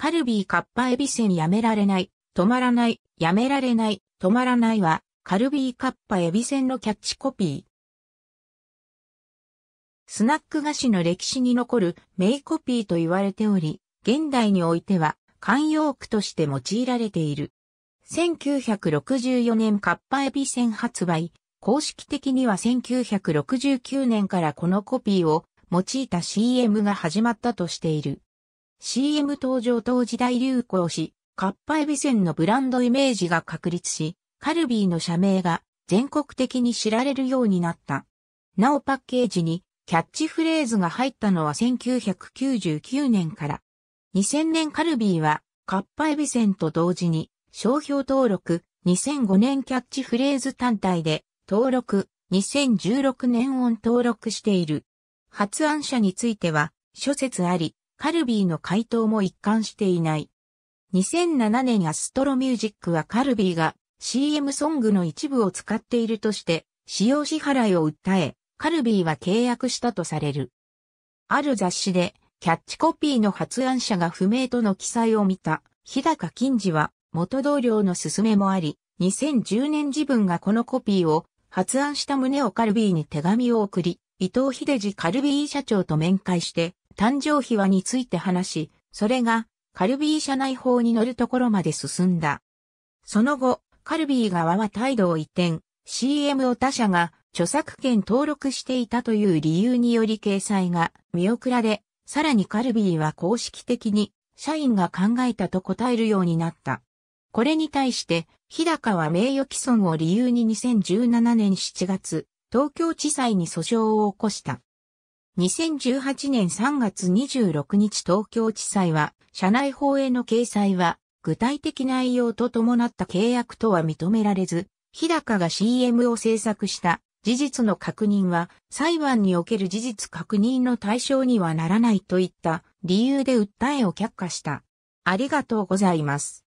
カルビーカッパエビせんやめられない、止まらない、やめられない、止まらないは、カルビーカッパエビせんのキャッチコピー。スナック菓子の歴史に残る名コピーと言われており、現代においては慣用句として用いられている。1964年カッパエビせん発売、公式的には1969年からこのコピーを用いた CM が始まったとしている。CM 登場当時大流行し、カッパエビセンのブランドイメージが確立し、カルビーの社名が全国的に知られるようになった。なおパッケージにキャッチフレーズが入ったのは1999年から。2000年カルビーはカッパエビセンと同時に商標登録、2005年キャッチフレーズ単体で登録、2016年音登録している。発案者については諸説あり、カルビーの回答も一貫していない。2007年アストロミュージックはカルビーが CM ソングの一部を使っているとして、使用支払いを訴え、カルビーは契約したとされる。ある雑誌で、キャッチコピーの発案者が不明との記載を見た、日高金次は、元同僚の勧めもあり、2010年自分がこのコピーを発案した旨をカルビーに手紙を送り、伊藤秀治カルビー社長と面会して、誕生秘話について話し、それがカルビー社内法に乗るところまで進んだ。その後、カルビー側は態度を移転、CM を他社が著作権登録していたという理由により掲載が見送られ、さらにカルビーは公式的に社員が考えたと答えるようになった。これに対して、日高は名誉毀損を理由に2017年7月、東京地裁に訴訟を起こした。2018年3月26日東京地裁は、社内法への掲載は、具体的内容と伴った契約とは認められず、日高が CM を制作した事実の確認は裁判における事実確認の対象にはならないといった理由で訴えを却下した。ありがとうございます。